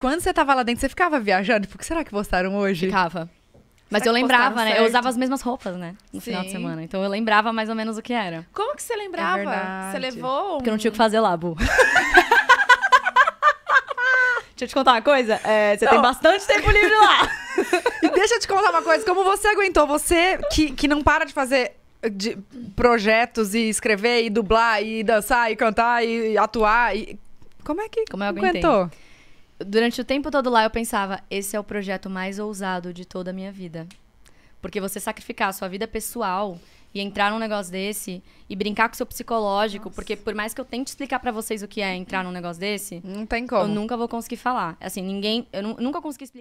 Quando você tava lá dentro, você ficava viajando? Por que será que postaram hoje? Ficava. Mas eu lembrava, né? Certo? Eu usava as mesmas roupas, né? No Sim. final de semana. Então eu lembrava mais ou menos o que era. Como que você lembrava? É você levou? Um... Porque eu não tinha o que fazer lá, Bu. Deixa eu te contar uma coisa. É, você não. tem bastante tempo livre lá. e deixa eu te contar uma coisa. Como você aguentou? Você que, que não para de fazer de projetos e escrever e dublar e dançar e cantar e atuar. E... Como é que como eu aguentou? durante o tempo todo lá eu pensava, esse é o projeto mais ousado de toda a minha vida. Porque você sacrificar a sua vida pessoal e entrar num negócio desse e brincar com o seu psicológico, Nossa. porque por mais que eu tente explicar para vocês o que é entrar num negócio desse, não tem como. Eu nunca vou conseguir falar. Assim, ninguém, eu nunca consegui explicar